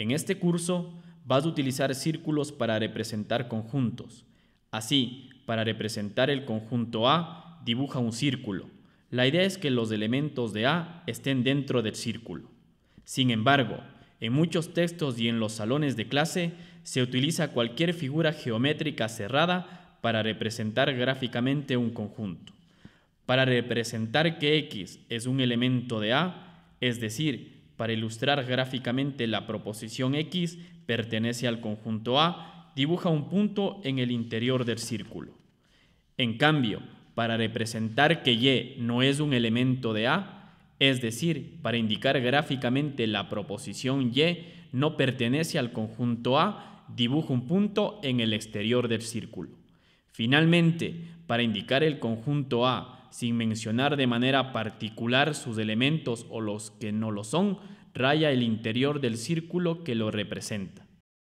En este curso vas a utilizar círculos para representar conjuntos. Así, para representar el conjunto A, dibuja un círculo. La idea es que los elementos de A estén dentro del círculo. Sin embargo, en muchos textos y en los salones de clase se utiliza cualquier figura geométrica cerrada para representar gráficamente un conjunto. Para representar que X es un elemento de A, es decir, para ilustrar gráficamente la proposición X pertenece al conjunto A, dibuja un punto en el interior del círculo. En cambio, para representar que Y no es un elemento de A, es decir, para indicar gráficamente la proposición Y no pertenece al conjunto A, dibuja un punto en el exterior del círculo. Finalmente, para indicar el conjunto A sin mencionar de manera particular sus elementos o los que no lo son, raya el interior del círculo que lo representa.